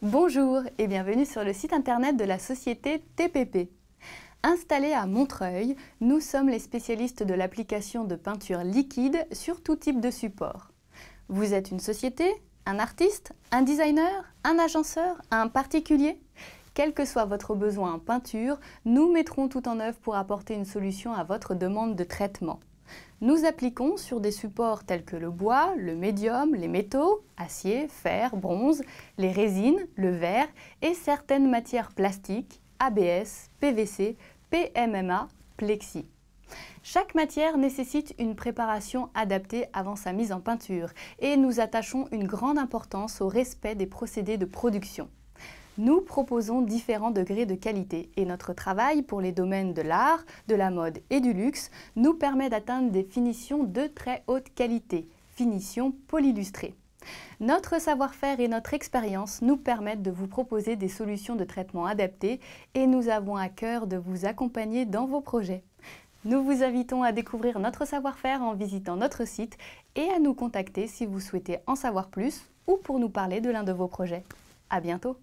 Bonjour et bienvenue sur le site internet de la société TPP. Installés à Montreuil, nous sommes les spécialistes de l'application de peinture liquide sur tout type de support. Vous êtes une société, un artiste, un designer, un agenceur, un particulier Quel que soit votre besoin en peinture, nous mettrons tout en œuvre pour apporter une solution à votre demande de traitement nous appliquons sur des supports tels que le bois, le médium, les métaux, acier, fer, bronze, les résines, le verre et certaines matières plastiques, ABS, PVC, PMMA, plexi. Chaque matière nécessite une préparation adaptée avant sa mise en peinture et nous attachons une grande importance au respect des procédés de production. Nous proposons différents degrés de qualité et notre travail pour les domaines de l'art, de la mode et du luxe nous permet d'atteindre des finitions de très haute qualité, finitions polylustrées. Notre savoir-faire et notre expérience nous permettent de vous proposer des solutions de traitement adaptées et nous avons à cœur de vous accompagner dans vos projets. Nous vous invitons à découvrir notre savoir-faire en visitant notre site et à nous contacter si vous souhaitez en savoir plus ou pour nous parler de l'un de vos projets. À bientôt!